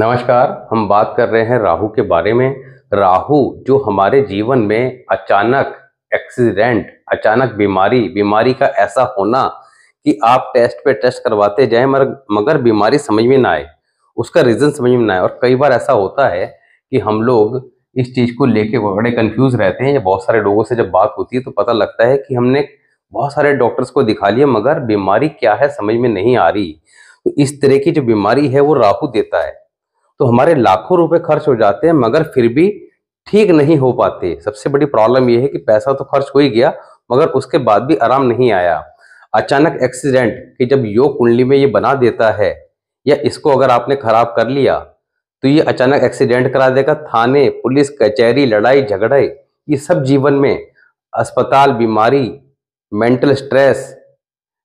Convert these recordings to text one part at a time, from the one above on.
नमस्कार हम बात कर रहे हैं राहु के बारे में राहु जो हमारे जीवन में अचानक एक्सीडेंट अचानक बीमारी बीमारी का ऐसा होना कि आप टेस्ट पे टेस्ट करवाते जाए मगर बीमारी समझ में ना आए उसका रीज़न समझ में ना आए और कई बार ऐसा होता है कि हम लोग इस चीज़ को लेके बड़े कंफ्यूज रहते हैं या बहुत सारे लोगों से जब बात होती है तो पता लगता है कि हमने बहुत सारे डॉक्टर्स को दिखा लिया मगर बीमारी क्या है समझ में नहीं आ रही तो इस तरह की जो बीमारी है वो राहु देता है तो हमारे लाखों रुपए खर्च हो जाते हैं मगर फिर भी ठीक नहीं हो पाते सबसे बड़ी प्रॉब्लम यह है कि पैसा तो खर्च हो ही गया मगर उसके बाद भी आराम नहीं आया अचानक एक्सीडेंट कि जब योग कुंडली में ये बना देता है या इसको अगर आपने खराब कर लिया तो ये अचानक एक्सीडेंट करा देगा थाने पुलिस कचहरी लड़ाई झगड़े ये सब जीवन में अस्पताल बीमारी मेंटल स्ट्रेस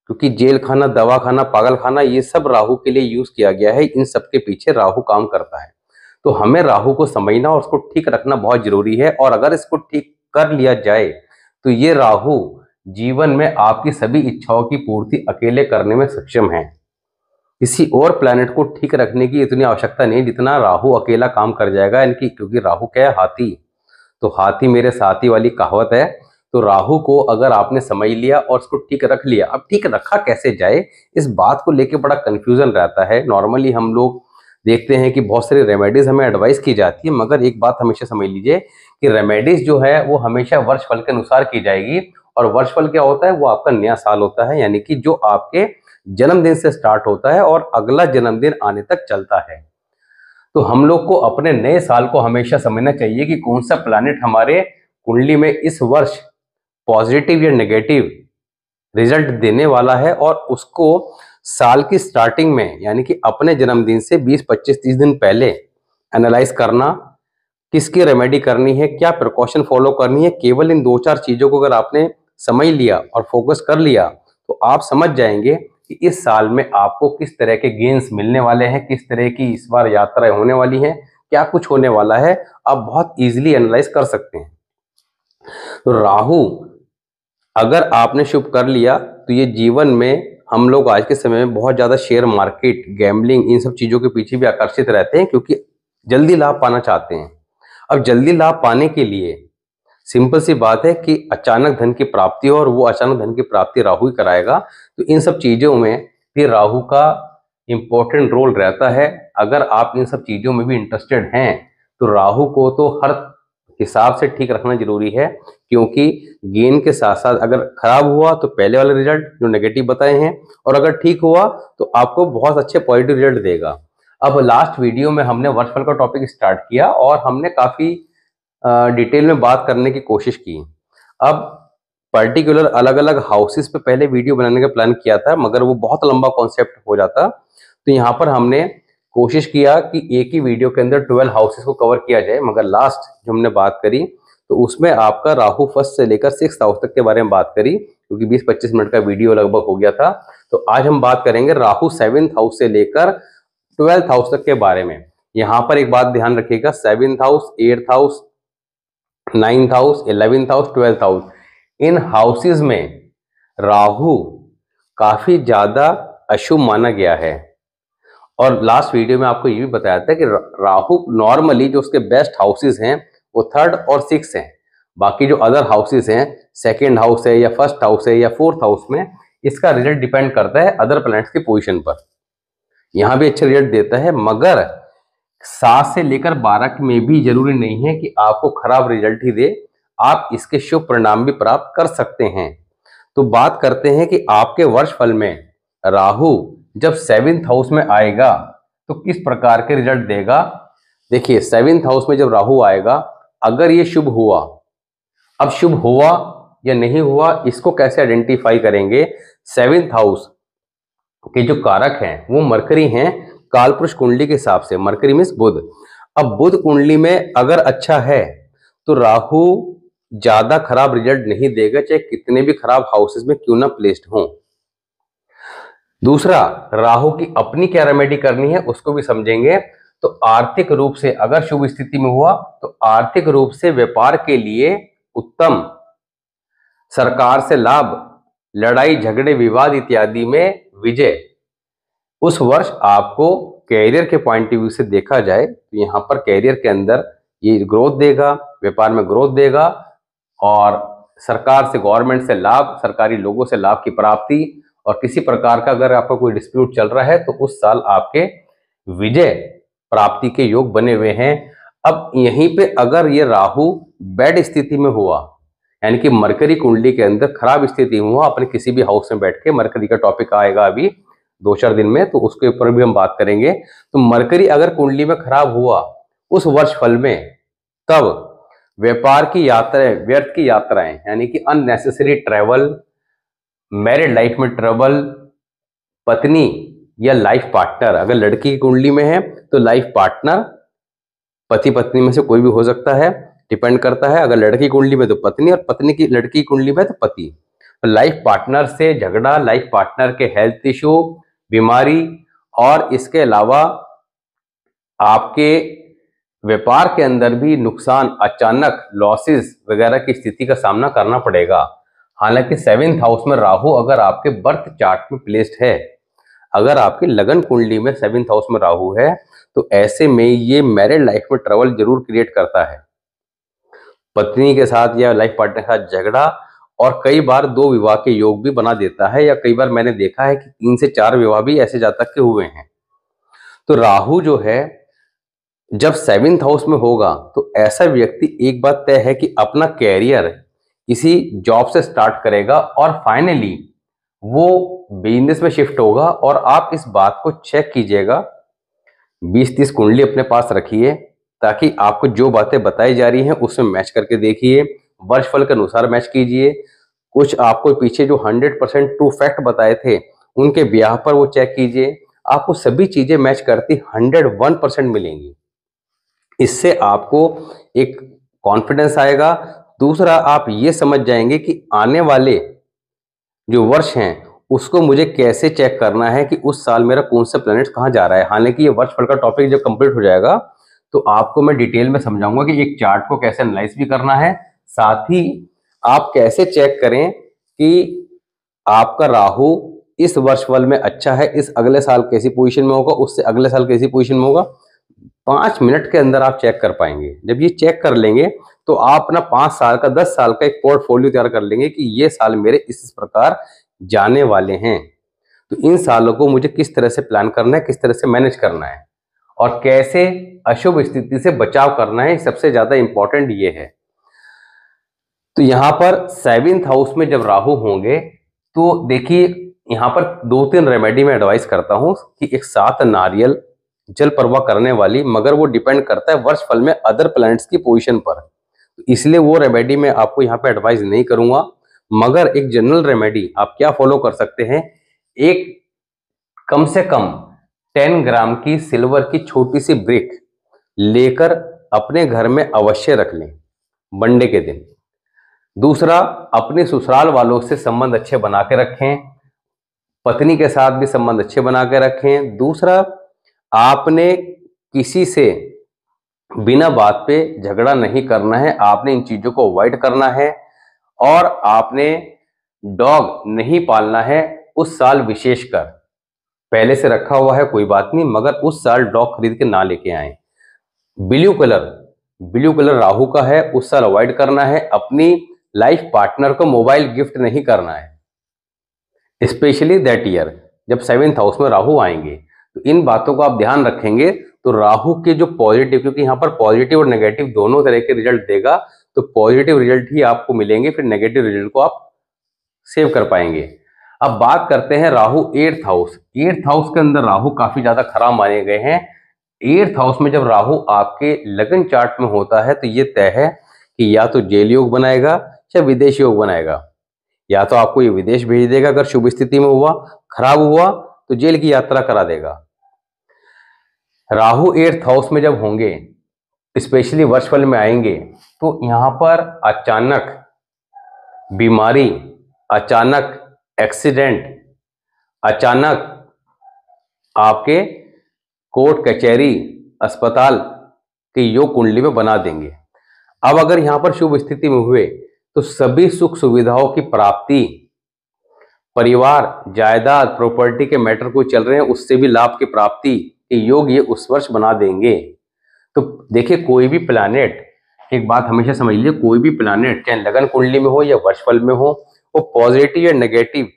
क्योंकि जेल खाना दवा खाना पागल खाना ये सब राहु के लिए यूज किया गया है इन सब के पीछे राहु काम करता है तो हमें राहु को समझना और उसको ठीक रखना बहुत जरूरी है और अगर इसको ठीक कर लिया जाए तो ये राहु जीवन में आपकी सभी इच्छाओं की पूर्ति अकेले करने में सक्षम है किसी और प्लानिट को ठीक रखने की इतनी आवश्यकता नहीं जितना राहु अकेला काम कर जाएगा इनकी क्योंकि राहु क्या है हाथी तो हाथी मेरे साथी वाली कहावत है तो राहु को अगर आपने समझ लिया और उसको ठीक रख लिया अब ठीक रखा कैसे जाए इस बात को लेके बड़ा कन्फ्यूजन रहता है नॉर्मली हम लोग देखते हैं कि बहुत सारी रेमेडीज हमें एडवाइस की जाती है मगर एक बात हमेशा समझ लीजिए कि रेमेडीज जो है वो हमेशा वर्ष फल के अनुसार की जाएगी और वर्ष फल क्या होता है वो आपका नया साल होता है यानी कि जो आपके जन्मदिन से स्टार्ट होता है और अगला जन्मदिन आने तक चलता है तो हम लोग को अपने नए साल को हमेशा समझना चाहिए कि कौन सा प्लानिट हमारे कुंडली में इस वर्ष पॉजिटिव या नेगेटिव रिजल्ट देने वाला है और उसको साल की स्टार्टिंग में यानी कि अपने जन्मदिन से 20, 25, 30 दिन पहले एनालाइज करना किसकी रेमेडी करनी है क्या प्रिकॉशन फॉलो करनी है केवल इन दो चार चीज़ों को अगर आपने समझ लिया और फोकस कर लिया तो आप समझ जाएंगे कि इस साल में आपको किस तरह के गेंस मिलने वाले हैं किस तरह की इस बार यात्राएं होने वाली हैं क्या कुछ होने वाला है आप बहुत इजीली एनालाइज कर सकते हैं तो राहु अगर आपने शुभ कर लिया तो ये जीवन में हम लोग आज के समय में बहुत ज़्यादा शेयर मार्केट गैम्बलिंग इन सब चीज़ों के पीछे भी आकर्षित रहते हैं क्योंकि जल्दी लाभ पाना चाहते हैं अब जल्दी लाभ पाने के लिए सिंपल सी बात है कि अचानक धन की प्राप्ति और वो अचानक धन की प्राप्ति राहु ही कराएगा तो इन सब चीज़ों में फिर राहु का इम्पोर्टेंट रोल रहता है अगर आप इन सब चीज़ों में भी इंटरेस्टेड हैं तो राहु को तो हर हिसाब से ठीक रखना जरूरी है क्योंकि गेन के साथ साथ अगर खराब हुआ तो पहले वाले रिजल्ट जो नेगेटिव बताए हैं और अगर ठीक हुआ तो आपको बहुत अच्छे पॉजिटिव रिजल्ट देगा अब लास्ट वीडियो में हमने वर्षफल का टॉपिक स्टार्ट किया और हमने काफ़ी डिटेल में बात करने की कोशिश की अब पर्टिकुलर अलग अलग हाउसेस पे पहले वीडियो बनाने का प्लान किया था मगर वो बहुत लंबा कॉन्सेप्ट हो जाता तो यहाँ पर हमने कोशिश किया कि एक ही वीडियो के अंदर ट्वेल्व हाउसेस को कवर किया जाए मगर लास्ट जो हमने बात करी तो उसमें आपका राहु फर्स्ट से लेकर सिक्स हाउस तक के बारे में बात करी क्योंकि 20-25 मिनट का वीडियो लगभग हो गया था तो आज हम बात करेंगे राहु सेवेंथ हाउस से लेकर ट्वेल्थ हाउस तक के बारे में यहां पर एक बात ध्यान रखिएगा seventh house eighth house ninth house eleventh house twelfth house इन हाउसेज में राहु काफी ज्यादा अशुभ माना गया है और लास्ट वीडियो में आपको ये भी बताया था कि राहु नॉर्मली जो उसके बेस्ट हाउसेज हैं वो थर्ड और सिक्स हैं बाकी जो अदर हाउसेस हैं सेकेंड हाउस है या फर्स्ट हाउस है या फोर्थ हाउस में इसका रिजल्ट डिपेंड करता है अदर प्लैनेट्स की पोजिशन पर यहाँ भी अच्छा रिजल्ट देता है मगर सात से लेकर बारह में भी जरूरी नहीं है कि आपको खराब रिजल्ट ही दे आप इसके शुभ परिणाम भी प्राप्त कर सकते हैं तो बात करते हैं कि आपके वर्ष फल में राहु जब सेवेंथ हाउस में आएगा तो किस प्रकार के रिजल्ट देगा देखिए सेवेंथ हाउस में जब राहु आएगा अगर ये शुभ हुआ अब शुभ हुआ या नहीं हुआ इसको कैसे आइडेंटिफाई करेंगे सेवेंथ हाउस के जो कारक हैं वो मरकरी हैं कालपुरुष कुंडली के हिसाब से मरकरी मीन्स बुध अब बुध कुंडली में अगर अच्छा है तो राहु ज्यादा खराब रिजल्ट नहीं देगा चाहे कितने भी खराब हाउसेस में क्यों ना प्लेस्ड हों दूसरा राहु की अपनी क्या रेमेडी करनी है उसको भी समझेंगे तो आर्थिक रूप से अगर शुभ स्थिति में हुआ तो आर्थिक रूप से व्यापार के लिए उत्तम सरकार से लाभ लड़ाई झगड़े विवाद इत्यादि में विजय उस वर्ष आपको कैरियर के पॉइंट ऑफ व्यू से देखा जाए तो यहां पर कैरियर के अंदर ये ग्रोथ देगा व्यापार में ग्रोथ देगा और सरकार से गवर्नमेंट से लाभ सरकारी लोगों से लाभ की प्राप्ति और किसी प्रकार का अगर आपका कोई डिस्प्यूट चल रहा है तो उस साल आपके विजय प्राप्ति के योग बने हुए हैं अब यहीं पे अगर ये राहु बैड स्थिति में हुआ यानी कि मरकरी कुंडली के अंदर खराब स्थिति में हुआ अपने किसी भी हाउस में बैठ के मरकरी का टॉपिक आएगा अभी दो चार दिन में तो उसके ऊपर भी हम बात करेंगे तो मरकरी अगर कुंडली में खराब हुआ उस वर्ष फल में तब व्यापार की यात्राएं व्यर्थ की यात्राएं यानी कि अननेसेसरी ट्रेवल मैरिड लाइफ में ट्रेवल पत्नी या लाइफ पार्टनर अगर लड़की की कुंडली में है तो लाइफ पार्टनर पति पत्नी में से कोई भी हो सकता है डिपेंड करता है अगर लड़की कुंडली में तो पत्नी और पत्नी की लड़की की कुंडली में तो पति लाइफ तो पार्टनर से झगड़ा लाइफ पार्टनर के हेल्थ इशू बीमारी और इसके अलावा आपके व्यापार के अंदर भी नुकसान अचानक लॉसेस वगैरह की स्थिति का सामना करना पड़ेगा हालांकि सेवेंथ हाउस में राहु अगर आपके बर्थ चार्ट में प्लेस्ड है अगर आपकी लगन कुंडली में सेवेंथ हाउस में राहु है तो ऐसे में ये मैरिड लाइफ में ट्रबल जरूर क्रिएट करता है पत्नी के साथ या लाइफ पार्टनर के साथ झगड़ा और कई बार दो विवाह के योग भी बना देता है या कई बार मैंने देखा है कि तीन से चार विवाह भी ऐसे जातक के हुए हैं तो राहु जो है जब सेवेंथ हाउस में होगा तो ऐसा व्यक्ति एक बात तय है कि अपना कैरियर इसी जॉब से स्टार्ट करेगा और फाइनली वो बिजनेस में शिफ्ट होगा और आप इस बात को चेक कीजिएगा बीस तीस कुंडली अपने पास रखिए ताकि आपको जो बातें बताई जा रही हैं उसमें मैच करके देखिए वर्ष फल के अनुसार मैच कीजिए कुछ आपको पीछे जो हंड्रेड परसेंट ट्रू फैक्ट बताए थे उनके ब्याह पर वो चेक कीजिए आपको सभी चीजें मैच करती हंड्रेड वन परसेंट मिलेंगी इससे आपको एक कॉन्फिडेंस आएगा दूसरा आप ये समझ जाएंगे कि आने वाले जो वर्ष हैं उसको मुझे कैसे चेक करना है कि उस साल मेरा कौन सा प्लैनेट कहाँ जा रहा है हालांकि ये वर्ष फल का टॉपिक जब कंप्लीट हो जाएगा तो आपको मैं डिटेल में समझाऊंगा कि एक चार्ट को कैसे एनालाइज भी करना है साथ ही आप कैसे चेक करें कि आपका राहु इस वर्ष फल में अच्छा है इस अगले साल कैसी पोजिशन में होगा उससे अगले साल कैसी पोजिशन में होगा पाँच मिनट के अंदर आप चेक कर पाएंगे जब ये चेक कर लेंगे तो आप ना पाँच साल का दस साल का एक पोर्टफोलियो तैयार कर लेंगे कि ये साल मेरे इस प्रकार जाने वाले हैं तो इन सालों को मुझे किस तरह से प्लान करना है किस तरह से मैनेज करना है और कैसे अशुभ स्थिति से बचाव करना है सबसे ज़्यादा इंपॉर्टेंट ये है तो यहाँ पर सेवेंथ हाउस में जब राहु होंगे तो देखिए यहाँ पर दो तीन रेमेडी में एडवाइस करता हूँ कि एक साथ नारियल जल प्रवाह करने वाली मगर वो डिपेंड करता है वर्ष फल में अदर प्लैनेट्स की पोजिशन पर तो इसलिए वो रेमेडी मैं आपको यहाँ पे एडवाइज नहीं करूंगा मगर एक जनरल रेमेडी आप क्या फॉलो कर सकते हैं एक कम से कम टेन ग्राम की सिल्वर की छोटी सी ब्रिक लेकर अपने घर में अवश्य रख लें बंडे के दिन दूसरा अपने ससुराल वालों से संबंध अच्छे बना के रखें पत्नी के साथ भी संबंध अच्छे बना के रखें दूसरा आपने किसी से बिना बात पे झगड़ा नहीं करना है आपने इन चीजों को अवॉइड करना है और आपने डॉग नहीं पालना है उस साल विशेषकर पहले से रखा हुआ है कोई बात नहीं मगर उस साल डॉग खरीद के ना लेके आए blue colour blue colour Rahu का है उस साल अवॉइड करना है अपनी लाइफ पार्टनर को मोबाइल गिफ्ट नहीं करना है स्पेशली दैट ईयर जब सेवेंथ हाउस में राहु आएंगे तो इन बातों को आप ध्यान रखेंगे तो राहु के जो पॉजिटिव क्योंकि यहाँ पर पॉजिटिव और नेगेटिव दोनों तरह के रिजल्ट देगा तो पॉजिटिव रिजल्ट ही आपको मिलेंगे फिर नेगेटिव रिजल्ट को आप सेव कर पाएंगे अब बात करते हैं Rahu eighth house eighth house के अंदर राहु काफी ज्यादा खराब माने गए हैं एट्थ हाउस में जब राहु आपके लगन चार्ट में होता है तो ये तय है कि या तो जेल योग बनाएगा या विदेश योग बनाएगा या तो आपको ये विदेश भेज देगा अगर शुभ स्थिति में हुआ खराब हुआ तो जेल की यात्रा करा देगा राहु एर्थ हाउस में जब होंगे स्पेशली वर्षफल में आएंगे तो यहाँ पर अचानक बीमारी अचानक एक्सीडेंट अचानक आपके कोर्ट कचहरी अस्पताल के योग कुंडली में बना देंगे अब अगर यहाँ पर शुभ स्थिति में हुए तो सभी सुख सुविधाओं की प्राप्ति परिवार जायदाद प्रॉपर्टी के मैटर को चल रहे हैं उससे भी लाभ की प्राप्ति कि योग ये उस वर्ष बना देंगे तो देखिए कोई भी प्लानट एक बात हमेशा समझ लीजिए कोई भी प्लानट चाहे लगन कुंडली में हो या वर्षफल में हो वो पॉजिटिव या नेगेटिव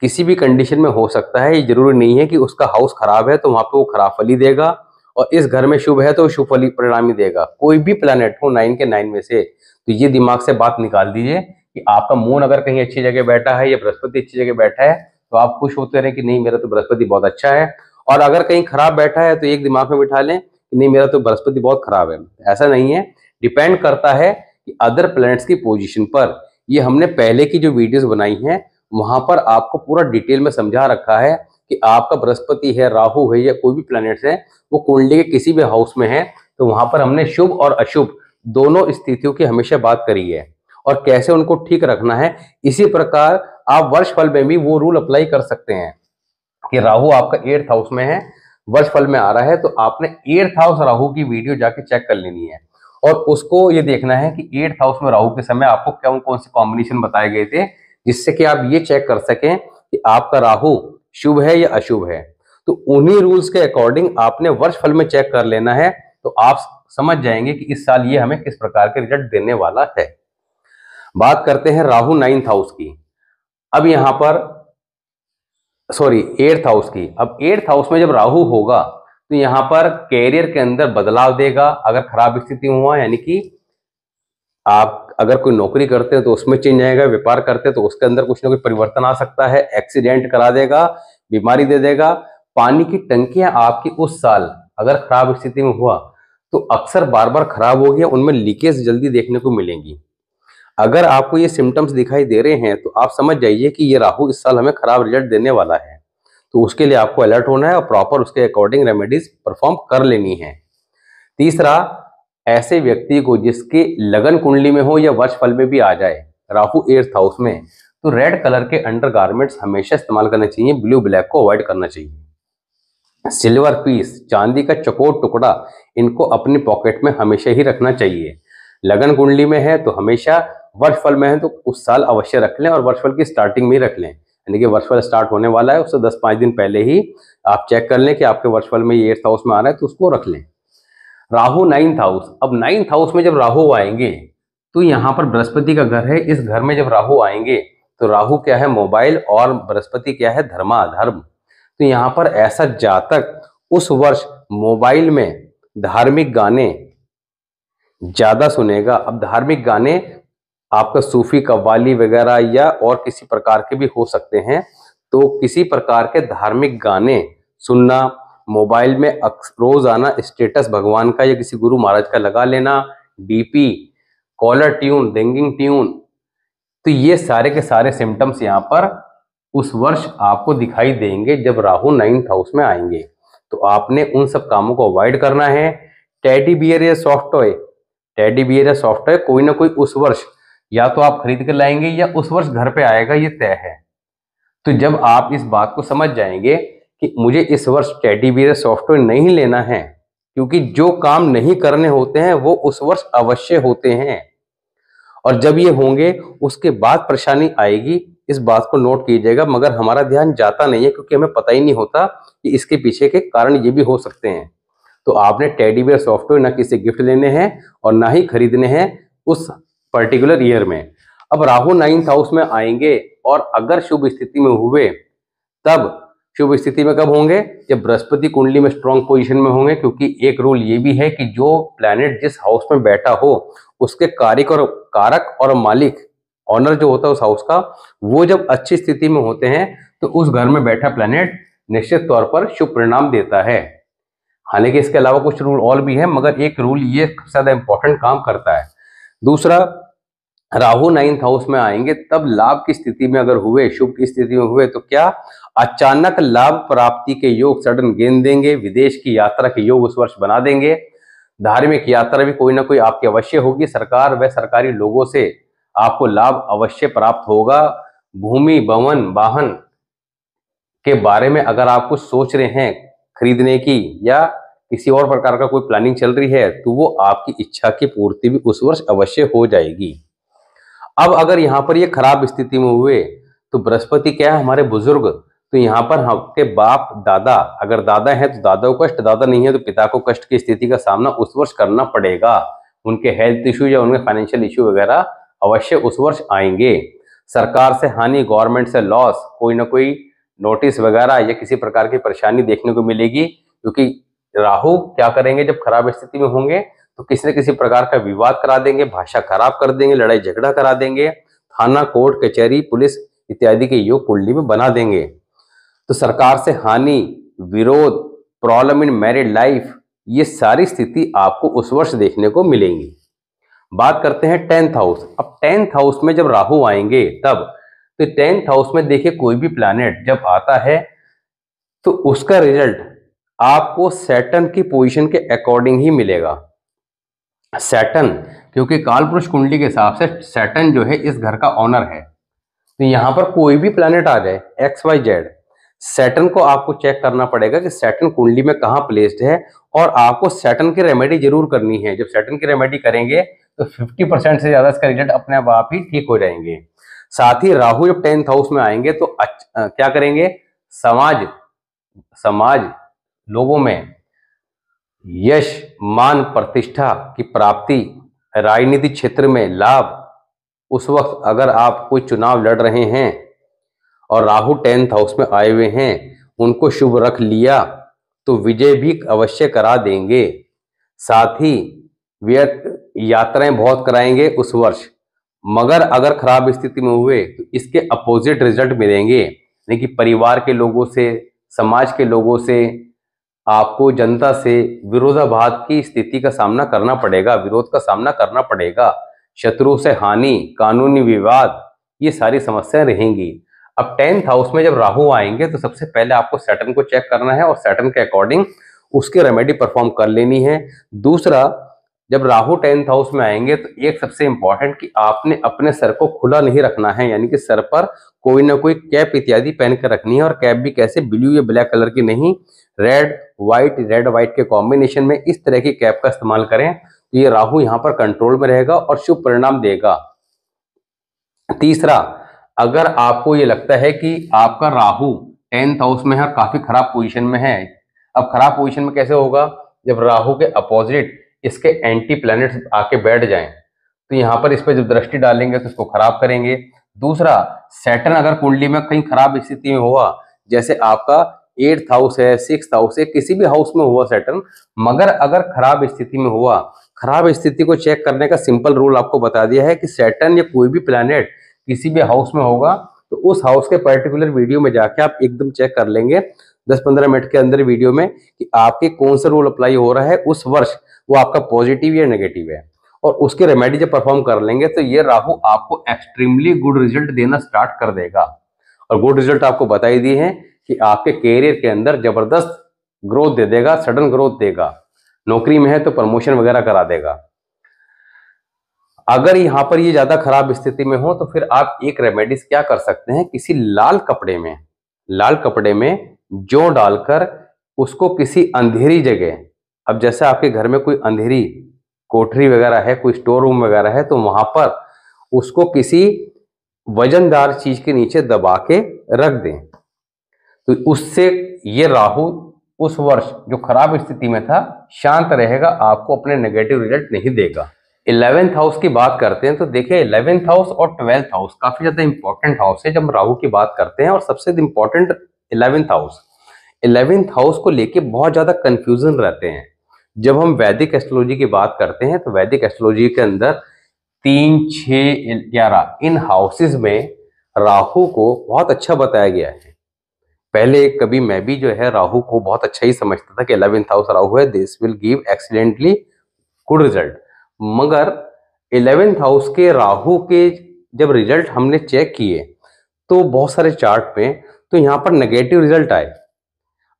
किसी भी कंडीशन में हो सकता है ये जरूरी नहीं है कि उसका हाउस खराब है तो वहां पे वो खराब फली देगा और इस घर में शुभ है तो शुभ फली परिणामी देगा कोई भी प्लानट हो नाइन के नाइन में से तो ये दिमाग से बात निकाल दीजिए कि आपका मून अगर कहीं अच्छी जगह बैठा है या बृहस्पति अच्छी जगह बैठा है तो आप खुश होते रहे कि नहीं मेरा तो बृहस्पति बहुत अच्छा है और अगर कहीं खराब बैठा है तो एक दिमाग में बिठा लें कि नहीं मेरा तो बृहस्पति बहुत खराब है ऐसा नहीं है डिपेंड करता है कि अदर प्लैनेट्स की पोजिशन पर ये हमने पहले की जो वीडियोज बनाई हैं वहां पर आपको पूरा डिटेल में समझा रखा है कि आपका बृहस्पति है राहु है या कोई भी प्लैनेट्स है वो कुंडली के किसी भी हाउस में है तो वहां पर हमने शुभ और अशुभ दोनों स्थितियों की हमेशा बात करी है और कैसे उनको ठीक रखना है इसी प्रकार आप वर्ष फल में भी वो रूल अप्लाई कर सकते हैं कि राहु आपका एट्थ हाउस में है वर्ष फल में आ रहा है तो आपने एट्थ हाउस राहु की वीडियो जाके चेक कर लेनी है और उसको ये देखना है कि एट्थ हाउस में राहु के समय आपको कौन कौन से कॉम्बिनेशन बताए गए थे जिससे कि आप ये चेक कर सकें कि आपका राहु शुभ है या अशुभ है तो उन्हीं रूल्स के अकॉर्डिंग आपने वर्ष फल में चेक कर लेना है तो आप समझ जाएंगे कि इस साल ये हमें किस प्रकार के रिजल्ट देने वाला है बात करते हैं राहु नाइन्थ हाउस की अब यहां पर सॉरी एट्थ हाउस की अब एट्थ हाउस में जब राहु होगा तो यहां पर कैरियर के अंदर बदलाव देगा अगर खराब स्थिति हुआ यानी कि आप अगर कोई नौकरी करते हैं तो उसमें चेंज आएगा व्यापार करते हैं तो उसके अंदर कुछ ना कुछ परिवर्तन आ सकता है एक्सीडेंट करा देगा बीमारी दे देगा पानी की टंकियां आपकी उस साल अगर खराब स्थिति में हुआ तो अक्सर बार बार खराब हो गया उनमें लीकेज जल्दी देखने को मिलेंगी अगर आपको ये सिम्टम्स दिखाई दे रहे हैं तो आप समझ जाइए कि ये राहु इस साल हमें खराब रिजल्ट देने वाला है तो उसके लिए आपको अलर्ट होना है और प्रॉपर उसके अकॉर्डिंग रेमेडीज परफॉर्म कर लेनी है तीसरा ऐसे व्यक्ति को जिसके लगन कुंडली में हो या वर्ष फल में भी आ जाए राहु एर्थ हाउस में तो रेड कलर के अंडर हमेशा इस्तेमाल करने चाहिए ब्लू ब्लैक को अवॉइड करना चाहिए सिल्वर पीस चांदी का चकोर टुकड़ा इनको अपने पॉकेट में हमेशा ही रखना चाहिए लगन कुंडली में है तो हमेशा वर्षफल में है तो उस साल अवश्य रख लें और वर्षफल की स्टार्टिंग में ही रख लें यानी कि वर्षफल स्टार्ट होने वाला है उससे दस पाँच दिन पहले ही आप चेक कर लें कि आपके वर्षफल में ये एट्थ हाउस में आ रहा है तो उसको रख लें राहु नाइन्थ हाउस अब नाइन्थ हाउस में जब राहु आएंगे तो यहाँ पर बृहस्पति का घर है इस घर में जब राहु आएंगे तो राहु क्या है मोबाइल और बृहस्पति क्या है धर्मा धर्म तो यहाँ पर ऐसा जातक उस वर्ष मोबाइल में धार्मिक गाने ज्यादा सुनेगा अब धार्मिक गाने आपका सूफी कव्वाली वगैरह या और किसी प्रकार के भी हो सकते हैं तो किसी प्रकार के धार्मिक गाने सुनना मोबाइल में आना स्टेटस भगवान का या किसी गुरु महाराज का लगा लेना डीपी कॉलर ट्यून डेंगिंग ट्यून तो ये सारे के सारे सिम्टम्स यहाँ पर उस वर्ष आपको दिखाई देंगे जब राहु नाइन्थ हाउस में आएंगे तो आपने उन सब कामों को अवॉइड करना है टेडी बियर या सॉफ्ट टॉय टेडी बियर या सॉफ्ट टॉय कोई ना कोई उस वर्ष या तो आप खरीद कर लाएंगे या उस वर्ष घर पे आएगा ये तय है तो जब आप इस बात को समझ जाएंगे कि मुझे इस वर्ष टेडी बियर सॉफ्टवेयर नहीं लेना है क्योंकि जो काम नहीं करने होते हैं वो उस वर्ष अवश्य होते हैं और जब ये होंगे उसके बाद परेशानी आएगी इस बात को नोट कीजिएगा मगर हमारा ध्यान जाता नहीं है क्योंकि हमें पता ही नहीं होता कि इसके पीछे के कारण ये भी हो सकते हैं तो आपने टेडी बियर सॉफ्टवेयर ना किसी गिफ्ट लेने हैं और ना ही खरीदने हैं उस पर्टिकुलर ईयर में अब राहु नाइन्थ हाउस में आएंगे और अगर शुभ स्थिति में हुए तब शुभ स्थिति में कब होंगे जब बृहस्पति कुंडली में स्ट्रांग पोजीशन में होंगे क्योंकि एक रूल ये भी है कि जो प्लैनेट जिस हाउस में बैठा हो उसके कारिक और कारक और मालिक ऑनर जो होता है उस हाउस का वो जब अच्छी स्थिति में होते हैं तो उस घर में बैठा प्लैनेट निश्चित तौर पर शुभ परिणाम देता है हालांकि इसके अलावा कुछ रूल और भी है मगर एक रूल ये सबसे ज्यादा इंपॉर्टेंट काम करता है दूसरा राहु नाइन्थ हाउस में आएंगे तब लाभ की स्थिति में अगर हुए शुभ की स्थिति में हुए तो क्या अचानक लाभ प्राप्ति के योग सडन गेंद देंगे विदेश की यात्रा के योग उस वर्ष बना देंगे धार्मिक यात्रा भी कोई ना कोई आपकी अवश्य होगी सरकार व सरकारी लोगों से आपको लाभ अवश्य प्राप्त होगा भूमि भवन वाहन के बारे में अगर आप कुछ सोच रहे हैं खरीदने की या किसी और प्रकार का कोई प्लानिंग चल रही है तो वो आपकी इच्छा की पूर्ति भी उस वर्ष अवश्य हो जाएगी अब अगर यहाँ पर ये खराब स्थिति में हुए तो बृहस्पति क्या है हमारे बुजुर्ग तो यहाँ पर आपके बाप दादा अगर दादा है तो दादा को कष्ट दादा नहीं है तो पिता को कष्ट की स्थिति का सामना उस वर्ष करना पड़ेगा उनके हेल्थ इश्यू या उनके फाइनेंशियल इश्यू वगैरह अवश्य उस वर्ष आएंगे सरकार से हानि गवर्नमेंट से लॉस कोई ना कोई नोटिस वगैरह या किसी प्रकार की परेशानी देखने को मिलेगी क्योंकि राहु क्या करेंगे जब खराब स्थिति में होंगे तो किसी न किसी प्रकार का विवाद करा देंगे भाषा खराब कर देंगे लड़ाई झगड़ा करा देंगे थाना कोर्ट कचहरी पुलिस इत्यादि के योग कुंडली में बना देंगे तो सरकार से हानि विरोध प्रॉब्लम इन मैरिड लाइफ ये सारी स्थिति आपको उस वर्ष देखने को मिलेंगी बात करते हैं टेंथ हाउस अब टेंथ हाउस में जब राहु आएंगे तब तो टेंथ हाउस में देखिए कोई भी प्लानिट जब आता है तो उसका रिजल्ट आपको सेटन की पोजीशन के अकॉर्डिंग ही मिलेगा सैटन क्योंकि कालपुरुष कुंडली के हिसाब से सैटन जो है इस घर का ऑनर है तो यहाँ पर कोई भी प्लानट आ जाए एक्स वाई जेड सैटन को आपको चेक करना पड़ेगा कि सैटन कुंडली में कहाँ प्लेस्ड है और आपको सैटन की रेमेडी जरूर करनी है जब सैटन की रेमेडी करेंगे तो 50 परसेंट से ज़्यादा इसका रिजल्ट अपने आप ही ठीक हो जाएंगे साथ ही राहु जब टेंथ हाउस में आएंगे तो अच्छा, क्या करेंगे समाज समाज लोगों में यश मान प्रतिष्ठा की प्राप्ति राजनीतिक क्षेत्र में लाभ उस वक्त अगर आप कोई चुनाव लड़ रहे हैं और राहु टेंथ हाउस में आए हुए हैं उनको शुभ रख लिया तो विजय भी अवश्य करा देंगे साथ ही व्यर्थ यात्राएं बहुत कराएंगे उस वर्ष मगर अगर खराब स्थिति में हुए तो इसके अपोजिट रिजल्ट मिलेंगे यानी कि परिवार के लोगों से समाज के लोगों से आपको जनता से विरोधाभास की स्थिति का सामना करना पड़ेगा विरोध का सामना करना पड़ेगा शत्रु से हानि कानूनी विवाद ये सारी समस्याएं रहेंगी अब टेंथ हाउस में जब राहु आएंगे तो सबसे पहले आपको सैटर्न को चेक करना है और सैटर्न के अकॉर्डिंग उसके रेमेडी परफॉर्म कर लेनी है दूसरा जब राहु टेंथ हाउस में आएंगे तो एक सबसे इंपॉर्टेंट कि आपने अपने सर को खुला नहीं रखना है यानी कि सर पर कोई ना कोई कैप इत्यादि पहन कर रखनी है और कैप भी कैसे ब्लू या ब्लैक कलर की नहीं रेड व्हाइट रेड व्हाइट के कॉम्बिनेशन में इस तरह की कैप का इस्तेमाल करें तो ये राहु यहाँ पर कंट्रोल में रहेगा और शुभ परिणाम देगा तीसरा अगर आपको ये लगता है कि आपका राहु टेंथ हाउस में है और काफी खराब पोजीशन में है अब खराब पोजीशन में कैसे होगा जब राहु के अपोजिट इसके एंटी प्लैनेट्स आके बैठ जाएं तो यहाँ पर इस पर जब दृष्टि डालेंगे तो इसको खराब करेंगे दूसरा सैटर्न अगर कुंडली में कहीं खराब स्थिति में हुआ जैसे आपका एट्थ हाउस है सिक्स हाउस है किसी भी हाउस में हुआ सैटर्न मगर अगर खराब स्थिति में हुआ खराब स्थिति को चेक करने का सिंपल रूल आपको बता दिया है कि सैटर्न या कोई भी प्लानट किसी भी हाउस में होगा तो उस हाउस के पर्टिकुलर वीडियो में जाके आप एकदम चेक कर लेंगे दस पंद्रह मिनट के अंदर वीडियो में कि आपके कौन सा रूल अप्लाई हो रहा है उस वर्ष वो आपका पॉजिटिव या नेगेटिव है और उसके रेमेडी जब परफॉर्म कर लेंगे तो ये राहु आपको एक्सट्रीमली गुड रिजल्ट देना स्टार्ट कर देगा और गुड रिजल्ट आपको बताई दिए हैं कि आपके कैरियर के अंदर जबरदस्त ग्रोथ दे देगा सडन ग्रोथ देगा नौकरी में है तो प्रमोशन वगैरह करा देगा अगर यहां पर ये ज्यादा खराब स्थिति में हो तो फिर आप एक रेमेडीज क्या कर सकते हैं किसी लाल कपड़े में लाल कपड़े में जो डालकर उसको किसी अंधेरी जगह अब जैसे आपके घर में कोई अंधेरी कोठरी वगैरह है कोई स्टोर रूम वगैरह है तो वहां पर उसको किसी वजनदार चीज के नीचे दबा के रख दें तो उससे ये राहु उस वर्ष जो खराब स्थिति में था शांत रहेगा आपको अपने नेगेटिव रिजल्ट नहीं देगा इलेवेंथ हाउस की बात करते हैं तो देखिए इलेवेंथ हाउस और ट्वेल्थ हाउस काफी ज्यादा इंपॉर्टेंट हाउस है जब राहु की बात करते हैं और सबसे important eleventh house eleventh house को लेके बहुत ज्यादा कंफ्यूजन रहते हैं जब हम वैदिक एस्ट्रोलॉजी की बात करते हैं तो वैदिक एस्ट्रोलॉजी के अंदर तीन छ ग्यारह इन हाउसेस में राहु को बहुत अच्छा बताया गया है पहले कभी मैं भी जो है राहु को बहुत अच्छा ही समझता था कि इलेवेंथ हाउस राहु है this will give accidentally good result मगर इलेवेंथ हाउस के राहु के जब रिजल्ट हमने चेक किए तो बहुत सारे चार्ट में तो यहाँ पर नेगेटिव रिजल्ट आए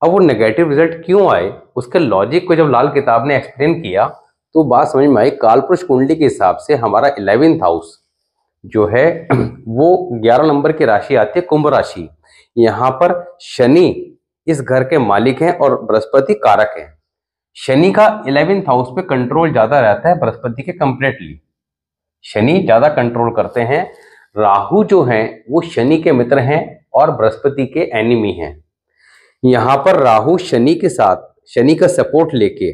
अब वो नेगेटिव रिजल्ट क्यों आए उसके लॉजिक को जब लाल किताब ने एक्सप्लेन किया तो बात समझ में आई कालपुरुष कुंडली के हिसाब से हमारा इलेवेंथ हाउस जो है वो ग्यारह नंबर की राशि आती है कुंभ राशि यहाँ पर शनि इस घर के मालिक हैं और बृहस्पति कारक हैं शनि का इलेवेंथ हाउस पे कंट्रोल ज्यादा रहता है बृहस्पति के कंप्लीटली शनि ज्यादा कंट्रोल करते हैं राहु जो है वो शनि के मित्र हैं और बृहस्पति के एनिमी हैं यहाँ पर राहु शनि के साथ शनि का सपोर्ट लेके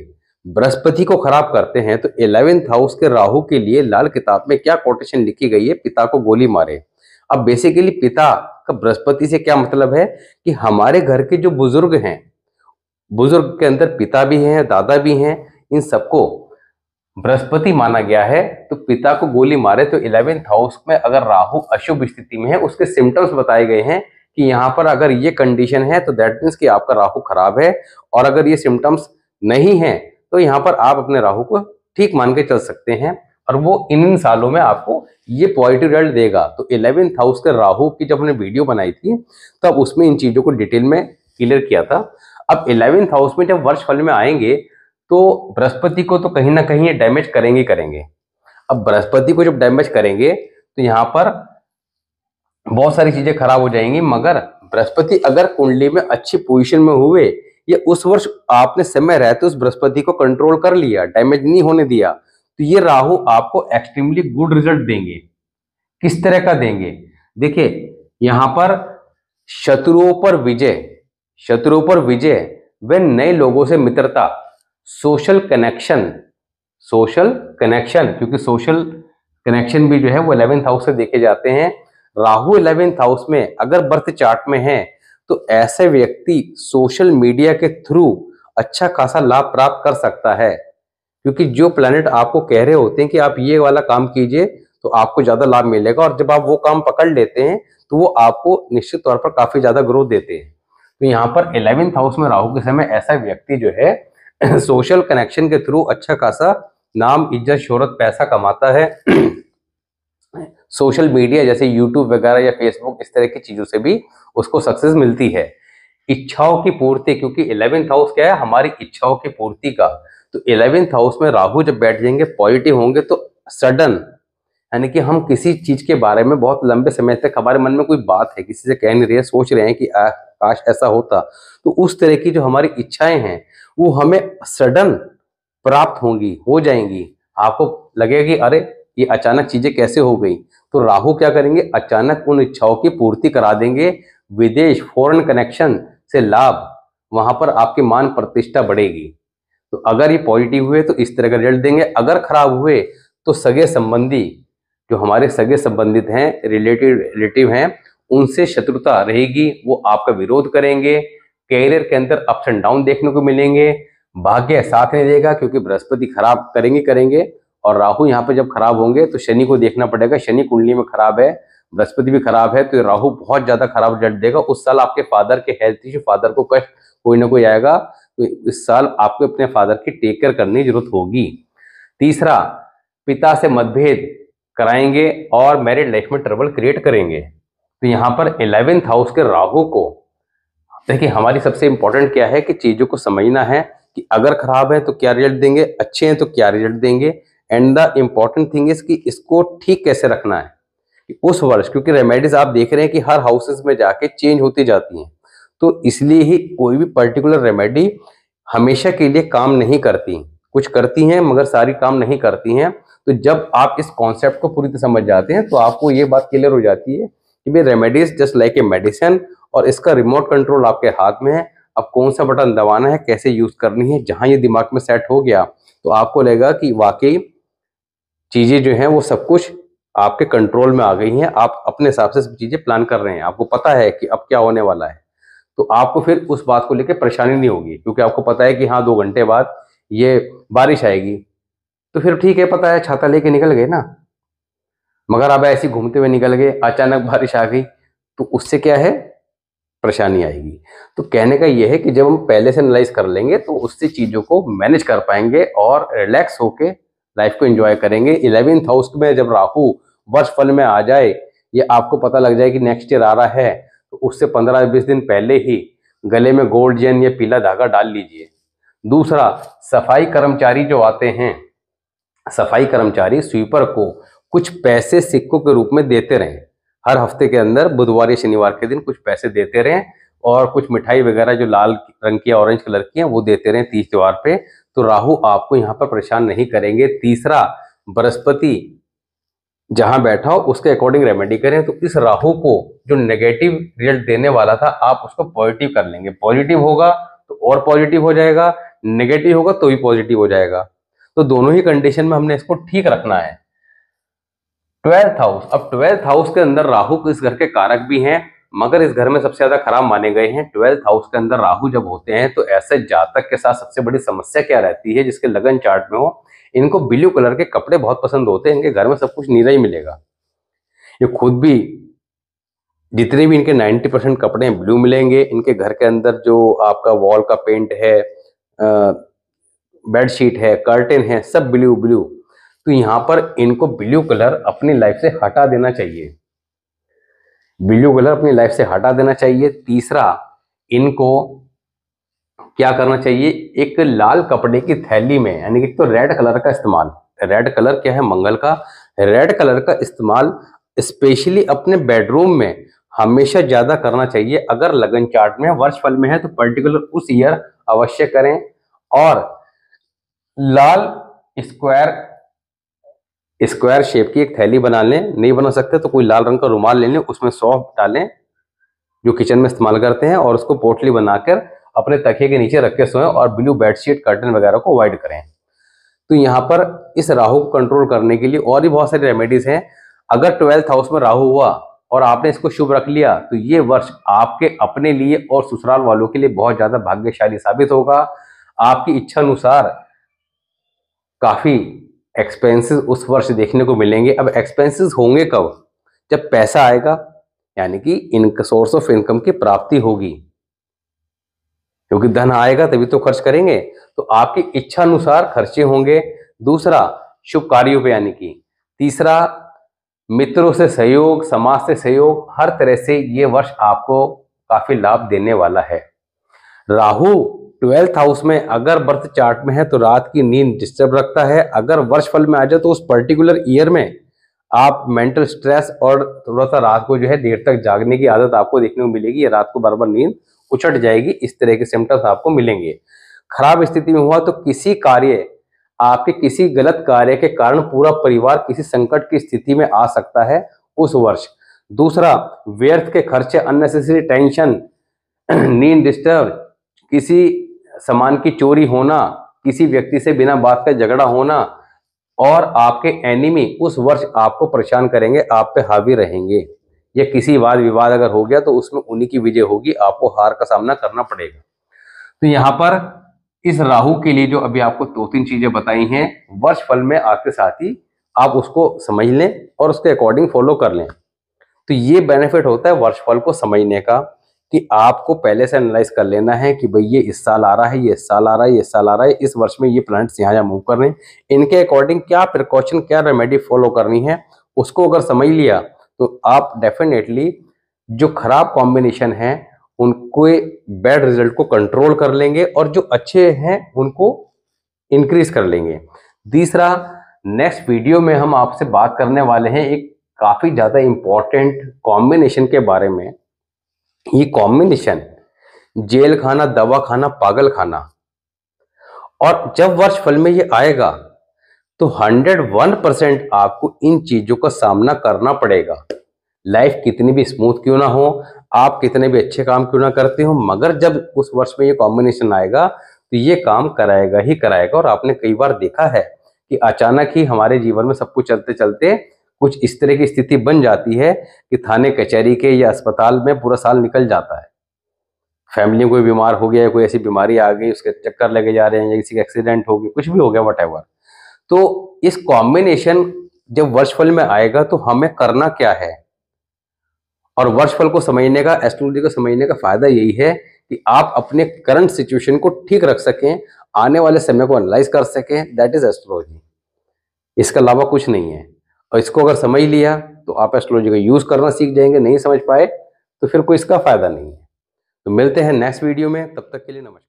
बृहस्पति को खराब करते हैं तो इलेवेंथ हाउस के राहु के लिए लाल किताब में क्या कोटेशन लिखी गई है पिता को गोली मारे अब बेसिकली पिता का बृहस्पति से क्या मतलब है कि हमारे घर के जो बुजुर्ग हैं बुजुर्ग के अंदर पिता भी हैं दादा भी हैं इन सबको बृहस्पति माना गया है तो पिता को गोली मारे तो इलेवेंथ हाउस में अगर राहु अशुभ स्थिति में है उसके सिम्टम्स बताए गए हैं कि यहाँ पर अगर ये कंडीशन है तो दैट मीन्स कि आपका राहु खराब है और अगर ये सिम्टम्स नहीं है तो यहाँ पर आप अपने राहु को ठीक मान के चल सकते हैं और वो इन इन सालों में आपको ये पॉजिटिव रिजल्ट देगा तो इलेवेंथ हाउस के राहु की जब हमने वीडियो बनाई थी तब उसमें इन चीज़ों को डिटेल में क्लियर किया था अब इलेवेंथ हाउस में जब वर्ष फल में आएंगे तो बृहस्पति को तो कहीं ना कहीं ये डैमेज करेंगे करेंगे अब बृहस्पति को जब डैमेज करेंगे तो यहाँ पर बहुत सारी चीज़ें खराब हो जाएंगी मगर बृहस्पति अगर कुंडली में अच्छी पोजिशन में हुए या उस वर्ष आपने समय रहते उस बृहस्पति को कंट्रोल कर लिया डैमेज नहीं होने दिया तो ये राहु आपको एक्सट्रीमली गुड रिजल्ट देंगे किस तरह का देंगे देखिए यहां पर शत्रुओं पर विजय शत्रुओं पर विजय वे नए लोगों से मित्रता सोशल कनेक्शन सोशल कनेक्शन क्योंकि सोशल कनेक्शन भी जो है वो इलेवेंथ हाउस से देखे जाते हैं राहु इलेवेंथ हाउस में अगर बर्थ चार्ट में है तो ऐसे व्यक्ति सोशल मीडिया के थ्रू अच्छा खासा लाभ प्राप्त कर सकता है क्योंकि जो प्लानिट आपको कह रहे होते हैं कि आप ये वाला काम कीजिए तो आपको ज्यादा लाभ मिलेगा और जब आप वो काम पकड़ लेते हैं तो वो आपको निश्चित तौर पर काफी ज्यादा ग्रोथ देते हैं तो यहाँ पर इलेवेंथ हाउस में राहु के समय ऐसा व्यक्ति जो है सोशल कनेक्शन के थ्रू अच्छा खासा नाम इज्जत शोहरत पैसा कमाता है सोशल मीडिया जैसे यूट्यूब वगैरह या फेसबुक इस तरह की चीजों से भी उसको सक्सेस मिलती है इच्छाओं की पूर्ति क्योंकि इलेवेंथ हाउस क्या है हमारी इच्छाओं की पूर्ति का तो इलेवेंथ हाउस में राहु जब बैठ जाएंगे पॉजिटिव होंगे तो सडन यानी कि हम किसी चीज के बारे में बहुत लंबे समय तक हमारे मन में कोई बात है किसी से कह नहीं रहे सोच रहे हैं कि आ, काश ऐसा होता तो उस तरह की जो हमारी इच्छाएं हैं वो हमें सडन प्राप्त होंगी हो जाएंगी आपको लगेगा कि अरे ये अचानक चीजें कैसे हो गई तो राहु क्या करेंगे अचानक उन इच्छाओं की पूर्ति करा देंगे विदेश फॉरेन कनेक्शन से लाभ वहां पर आपकी मान प्रतिष्ठा बढ़ेगी तो अगर ये पॉजिटिव हुए तो इस तरह का रिजल्ट देंगे अगर खराब हुए तो सगे संबंधी जो हमारे सगे संबंधित हैं रिलेटिव रिलेटिव हैं उनसे शत्रुता रहेगी वो आपका विरोध करेंगे कैरियर के अंदर अप्स एंड डाउन देखने को मिलेंगे भाग्य साथ नहीं देगा क्योंकि बृहस्पति खराब करेंगे करेंगे और राहु यहाँ पर जब खराब होंगे तो शनि को देखना पड़ेगा शनि कुंडली में खराब है बृहस्पति भी खराब है तो राहु बहुत ज्यादा खराब रिजल्ट देगा उस साल आपके फादर के हेल्थ इश्यू फादर को कष्ट कोई ना कोई आएगा तो इस साल आपको अपने फादर की टेक केयर करने की जरूरत होगी तीसरा पिता से मतभेद कराएंगे और मैरिड लाइफ में ट्रबल क्रिएट करेंगे तो यहाँ पर इलेवेंथ हाउस के राहु को देखिए हमारी सबसे इंपॉर्टेंट क्या है कि चीज़ों को समझना है कि अगर खराब है तो क्या रिजल्ट देंगे अच्छे हैं तो क्या रिजल्ट देंगे and the important thing is कि इसको ठीक कैसे रखना है कि उस वर्ष क्योंकि रेमेडीज आप देख रहे हैं कि हर हाउसेज में जाके चेंज होती जाती हैं तो इसलिए ही कोई भी पर्टिकुलर रेमेडी हमेशा के लिए काम नहीं करती कुछ करती हैं मगर सारी काम नहीं करती हैं तो जब आप इस कॉन्सेप्ट को पूरी तरह समझ जाते हैं तो आपको ये बात क्लियर हो जाती है कि भाई remedies just like a medicine और इसका रिमोट कंट्रोल आपके हाथ में है अब कौन सा बटन दबाना है कैसे यूज करनी है जहां ये दिमाग में सेट हो गया तो आपको लगेगा कि वाकई चीजें जो हैं वो सब कुछ आपके कंट्रोल में आ गई हैं आप अपने हिसाब से सब चीजें प्लान कर रहे हैं आपको पता है कि अब क्या होने वाला है तो आपको फिर उस बात को लेकर परेशानी नहीं होगी क्योंकि आपको पता है कि हाँ दो घंटे बाद ये बारिश आएगी तो फिर ठीक है पता है छाता लेके निकल गए ना मगर आप ऐसे घूमते हुए निकल गए अचानक बारिश आ गई तो उससे क्या है परेशानी आएगी तो कहने का यह है कि जब हम पहले से एनालाइज कर लेंगे तो उससे चीज़ों को मैनेज कर पाएंगे और रिलैक्स होके लाइफ को एंजॉय करेंगे इलेवेंथ हाउस में जब राहु वर्ष फल में आ जाए या आपको पता लग जाए कि नेक्स्ट ईयर आ रहा है तो उससे पंद्रह बीस दिन पहले ही गले में गोल्ड जैन या पीला धागा डाल लीजिए दूसरा सफाई कर्मचारी जो आते हैं सफाई कर्मचारी स्वीपर को कुछ पैसे सिक्कों के रूप में देते रहें हर हफ्ते के अंदर बुधवार या शनिवार के दिन कुछ पैसे देते रहें और कुछ मिठाई वगैरह जो लाल रंग की ऑरेंज कलर की हैं वो देते रहें तीस त्यौहार पे तो राहु आपको यहाँ पर परेशान नहीं करेंगे तीसरा बृहस्पति जहां बैठा हो उसके अकॉर्डिंग रेमेडी करें तो इस राहु को जो नेगेटिव रिजल्ट देने वाला था आप उसको पॉजिटिव कर लेंगे पॉजिटिव होगा तो और पॉजिटिव हो जाएगा नेगेटिव होगा तो भी पॉजिटिव हो जाएगा तो दोनों ही कंडीशन में हमने इसको ठीक रखना है ट्वेल्थ हाउस अब ट्वेल्थ हाउस के अंदर राहु इस घर के कारक भी हैं मगर इस घर में सबसे ज्यादा खराब माने गए हैं ट्वेल्थ हाउस के अंदर राहु जब होते हैं तो ऐसे जातक के साथ सबसे बड़ी समस्या क्या रहती है जिसके लगन चार्ट में हो इनको ब्लू कलर के कपड़े बहुत पसंद होते हैं इनके घर में सब कुछ नीला ही मिलेगा ये खुद भी जितने भी इनके 90 परसेंट कपड़े हैं ब्लू मिलेंगे इनके घर के अंदर जो आपका वॉल का पेंट है बेडशीट है कर्टेन है सब ब्लू ब्लू तो यहाँ पर इनको ब्लू कलर अपनी लाइफ से हटा देना चाहिए ब्लू कलर अपनी लाइफ से हटा देना चाहिए तीसरा इनको क्या करना चाहिए एक लाल कपड़े की थैली में यानी कि तो रेड कलर का इस्तेमाल रेड कलर क्या है मंगल का रेड कलर का इस्तेमाल स्पेशली अपने बेडरूम में हमेशा ज्यादा करना चाहिए अगर लगन चार्ट में वर्ष फल में है तो पर्टिकुलर उस ईयर अवश्य करें और लाल स्क्वायर स्क्वायर शेप की एक थैली बना लें नहीं बना सकते तो कोई लाल रंग का रुमाल ले लें उसमें सौंफ डालें जो किचन में इस्तेमाल करते हैं और उसको पोटली बनाकर अपने तखे के नीचे रख के सोएं और ब्लू बेडशीट कर्टन वगैरह को अवॉइड करें तो यहाँ पर इस राहु को कंट्रोल करने के लिए और भी बहुत सारी रेमेडीज हैं अगर ट्वेल्थ हाउस में राहु हुआ और आपने इसको शुभ रख लिया तो ये वर्ष आपके अपने लिए और ससुराल वालों के लिए बहुत ज़्यादा भाग्यशाली साबित होगा आपकी इच्छा अनुसार काफ़ी एक्सपेंसेस उस वर्ष देखने को मिलेंगे अब एक्सपेंसेस होंगे कब जब पैसा आएगा यानी कि इन सोर्स ऑफ इनकम की प्राप्ति होगी क्योंकि धन आएगा तभी तो खर्च करेंगे तो आपकी इच्छा अनुसार खर्चे होंगे दूसरा शुभ कार्यों पे यानी कि तीसरा मित्रों से सहयोग समाज से सहयोग हर तरह से ये वर्ष आपको काफी लाभ देने वाला है राहु ट्वेल्थ हाउस में अगर बर्थ चार्ट में है तो रात की नींद डिस्टर्ब रखता है अगर वर्ष फल में आ जाए तो उस पर्टिकुलर ईयर में आप मेंटल स्ट्रेस और थोड़ा सा रात को जो है देर तक जागने की आदत आपको देखने को मिलेगी रात को बार बार नींद उछट जाएगी इस तरह के सिम्टम्स आपको मिलेंगे खराब स्थिति में हुआ तो किसी कार्य आपके किसी गलत कार्य के कारण पूरा परिवार किसी संकट की स्थिति में आ सकता है उस वर्ष दूसरा व्यर्थ के खर्चे अननेसेसरी टेंशन नींद डिस्टर्ब किसी सामान की चोरी होना किसी व्यक्ति से बिना बात का झगड़ा होना और आपके एनिमी उस वर्ष आपको परेशान करेंगे आप पे हावी रहेंगे या किसी वाद विवाद अगर हो गया तो उसमें उन्हीं की विजय होगी आपको हार का सामना करना पड़ेगा तो यहाँ पर इस राहु के लिए जो अभी आपको दो तीन चीजें बताई हैं वर्ष फल में आपके साथ ही आप उसको समझ लें और उसके अकॉर्डिंग फॉलो कर लें तो ये बेनिफिट होता है वर्ष फल को समझने का कि आपको पहले से एनालाइज कर लेना है कि भाई ये इस साल आ रहा है ये इस साल आ रहा है ये इस साल आ रहा है इस वर्ष में ये प्लान्ट्स यहाँ यहाँ मूव कर रहे हैं इनके अकॉर्डिंग क्या प्रिकॉशन क्या रेमेडी फॉलो करनी है उसको अगर समझ लिया तो आप डेफिनेटली जो खराब कॉम्बिनेशन है उनको बैड रिजल्ट को कंट्रोल कर लेंगे और जो अच्छे हैं उनको इंक्रीज कर लेंगे तीसरा नेक्स्ट वीडियो में हम आपसे बात करने वाले हैं एक काफ़ी ज़्यादा इंपॉर्टेंट कॉम्बिनेशन के बारे में ये कॉम्बिनेशन जेल खाना दवा खाना पागल खाना और जब वर्ष फल में ये आएगा तो 101 परसेंट आपको इन चीजों का सामना करना पड़ेगा लाइफ कितनी भी स्मूथ क्यों ना हो आप कितने भी अच्छे काम क्यों ना करते हो मगर जब उस वर्ष में ये कॉम्बिनेशन आएगा तो ये काम कराएगा ही कराएगा और आपने कई बार देखा है कि अचानक ही हमारे जीवन में सब कुछ चलते चलते कुछ इस तरह की स्थिति बन जाती है कि थाने कचहरी के या अस्पताल में पूरा साल निकल जाता है फैमिली में कोई बीमार हो गया कोई ऐसी बीमारी आ गई उसके चक्कर लगे जा रहे हैं या किसी का एक्सीडेंट हो गया कुछ भी हो गया वट तो इस कॉम्बिनेशन जब वर्षफल में आएगा तो हमें करना क्या है और वर्षफल को समझने का एस्ट्रोलॉजी को समझने का फायदा यही है कि आप अपने करंट सिचुएशन को ठीक रख सकें आने वाले समय को एनालाइज कर सकें दैट इज एस्ट्रोलॉजी इसके अलावा कुछ नहीं है और इसको अगर समझ लिया तो आप एस्ट्रोलॉजी का यूज करना सीख जाएंगे नहीं समझ पाए तो फिर कोई इसका फायदा नहीं है तो मिलते हैं नेक्स्ट वीडियो में तब तक के लिए नमस्कार